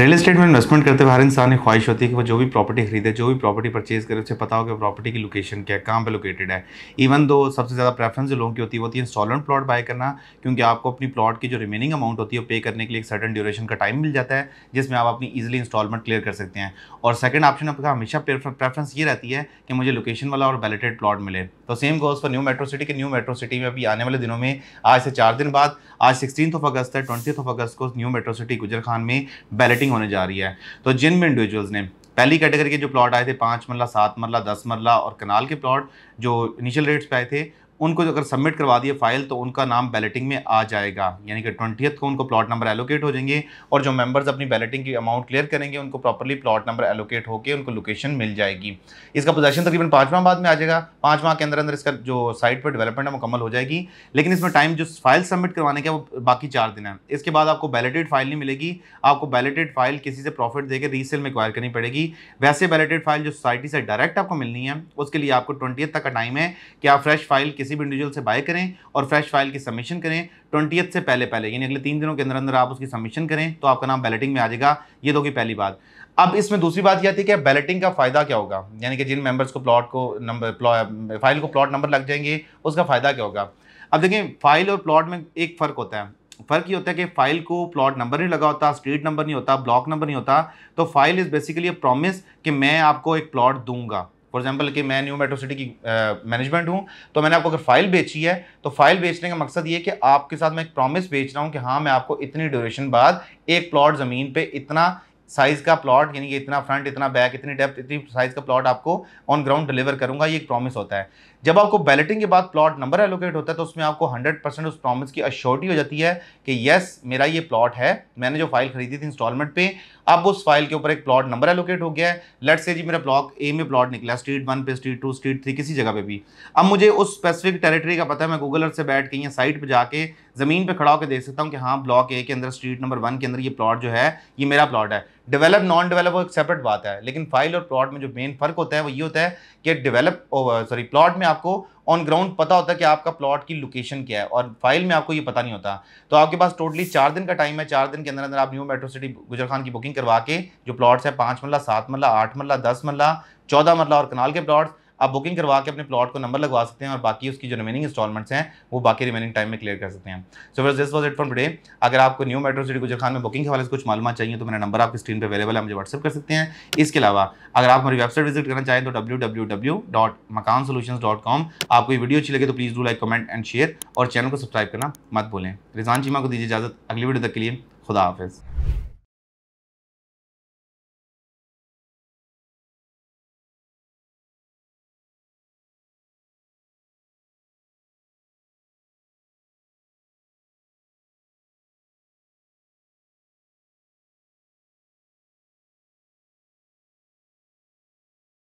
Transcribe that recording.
real estate में investment करते हुए हर इंसान की ख्वाहिश होती है कि वो जो भी प्रॉपर्टी खरीदे जो भी प्रॉपर्टी परचेज करे उसे पता हो कि प्रॉपर्टी की लोकेशन क्या है कहाँ पर लोकेटेड है इवन दो सबसे ज़्यादा प्रेफरेंस जो लोगों की होती है वो होती है इंस्टॉलमेंट प्लॉट बाय करना क्योंकि आपको अपनी प्लॉट की जो रिमेनिंग अमाउंट होती है वो पे करने के लिए एक सर्टन ड्यूरेशन का टाइम मिल जाता है जिसमें आप अपनी ईजिली इंस्टॉलमेंट क्लियर कर सकते हैं और सेकेंड ऑप्शन आपका हमेशा प्रेफरेंस ये रहती है कि मुझे लोकेशन वाला और बैलेटेड प्लॉट मिले तो same goes for new metro city के न्यू मेट्रो सिटी में अभी आने वाले दिनों में आज से चार दिन बाद आज सिक्सटीन ऑफ अगस्त है ट्वेंटी ऑफ अगस्त को न्यू मेट्रो सिटी गुजर खान में बैलेटिंग सेलिंग होने जा रही है तो जिन भी इंडिविजुअल्स ने पहली कैटेगरी के जो प्लॉट आए थे पाँच मरला सात मरला दस मरला और कनाल के प्लॉट जो इनिशियल रेट्स पे आए थे उनको अगर सबमिट करवा दिए फाइल तो उनका नाम बैलेटिंग में आ जाएगा यानी कि ट्वेंटियथ को उनको प्लॉट नंबर एलोकेट हो जाएंगे और जो मेंबर्स अपनी बैलेटिंग की अमाउंट क्लियर करेंगे उनको प्रॉपरली प्लॉट नंबर एलोकेट होकर उनको लोकेशन मिल जाएगी इसका पोजेशन तकरीबन पाँच माह बाद में आ जाएगा पाँच माह के अंदर अंदर इसका जो साइट पर डेवलपमेंट है मुकम्मल हो जाएगी लेकिन इसमें टाइम जो फाइल सबमिट करवाने का वो बाकी चार दिन है इसके बाद आपको बैलेटेड फाइल नहीं मिलेगी आपको बैलेटेड फाइल किसी से प्रॉफिट देकर रीसेल में एक्वायर करनी पड़ेगी वैसे बैलेटेड फाइल जो सोसाइटी से डायरेक्ट आपको मिलनी है उसके लिए आपको ट्वेंटियथ तक का टाइम है कि आप फ्रेश फाइल किसी किसी भी इंडिविजुअल से बाय करें और फ्रेश फाइल की सबमिशन करें ट्वेंटी से पहले पहले यानी अगले तीन दिनों के अंदर अंदर आप उसकी सबमिशन करें तो आपका नाम बैलेटिंग में आ जाएगा ये तो की पहली बात अब इसमें दूसरी बात यह थी कि बैलेटिंग का फ़ायदा क्या होगा यानी कि जिन मेंबर्स को प्लॉट को नंबर फाइल को प्लॉट नंबर लग जाएंगे उसका फ़ायदा क्या होगा अब देखें फाइल और प्लॉट में एक फ़र्क होता है फ़र्क ये होता है कि फाइल को प्लॉट नंबर नहीं लगा होता स्ट्रीट नंबर नहीं होता ब्लॉक नंबर नहीं होता तो फाइल इज़ बेसिकली प्रॉमिस कि मैं आपको एक प्लॉट दूंगा फॉर एग्जाम्पल कि मैं न्यू मेट्रो सिटी की मैनेजमेंट हूँ तो मैंने आपको अगर फाइल बेची है तो फाइल बेचने का मकसद ये कि आपके साथ मैं एक प्रॉमिस बेच रहा हूँ कि हाँ मैं आपको इतनी ड्यूरेशन बाद एक प्लॉट ज़मीन पर इतना साइज़ का प्लॉट यानी कि इतना फ्रंट इतना बैक इतनी डेप्थ इतनी साइज़ का प्लॉट आपको ऑन ग्राउंड डिलीवर करूंगा ये एक प्रॉमिस होता है जब आपको बैलेटिंग के बाद प्लॉट नंबर एलोकेट होता है तो उसमें आपको 100 परसेंट उस प्रॉमिस की अश्योरिटी हो जाती है कि येस मेरा ये प्लॉट है मैंने जो फाइल खरीदी थी इंस्टॉलमेंट पे अब उस फाइल के ऊपर एक प्लॉट नंबर एलोकेट हो गया है लेट से जी मेरा ब्लॉक ए में प्लॉट निकला स्ट्रीट वन पे स्ट्रीट टू स्ट्रीट थ्री किसी जगह पर भी अब मुझे उस स्पेसिफिक टेरेटरी का पता है मैं गूगल अर्थ से बैठ के या साइट पर जाके ज़मीन पे खड़ा होकर देख सकता हूँ कि हाँ ब्लॉक ए के अंदर स्ट्रीट नंबर वन के अंदर ये प्लॉट जो है ये मेरा प्लॉट है डेवलप नॉन डेवलप वो एक सेपरेट बात है लेकिन फाइल और प्लॉट में जो मेन फ़र्क होता है वो ये होता है कि डेवलप सॉरी प्लॉट में आपको ऑन ग्राउंड पता होता है कि आपका प्लॉट की लोकेशन क्या है और फाइल में आपको ये पता नहीं होता तो आपके पास टोटली चार दिन का टाइम है चार दिन के अंदर अंदर आप न्यू मेट्रो सिटी गुजर खान की बुकिंग करवा के जो प्लॉट्स हैं पाँच मरला सात मरला आठ मरला दस मरला चौदह मरला और कनाल के प्लॉट्स आप बुकिंग करवा के अपने प्लॉट को नंबर लगवा सकते हैं और बाकी उसकी जो रिमेनिंग इंस्टॉलमेंट्स हैं वो बाकी रिमेनिंग टाइम में क्लियर कर सकते हैं सो फिर this was it for today अगर आपको न्यू मेट्रो सिटी गुजर खान में बुकिंग के हवाले से कुछ मालूम चाहिए तो मेरा नंबर आपकी स्क्रीन पर अवेलेबल है मुझे व्हाट्सअप कर सकते हैं इसके अलावा अगर आप हमारी वेबसाइट विजिट करना चाहें तो W W W dot Makaan dot com आपको ये वीडियो अच्छी लगे तो please do like comment and share और चैनल को सब्सक्राइब करना मत भूलें रिजान चीमा को दीजिए इजाज़त अगली वीडियो तक के लिए खुदा हाफिज़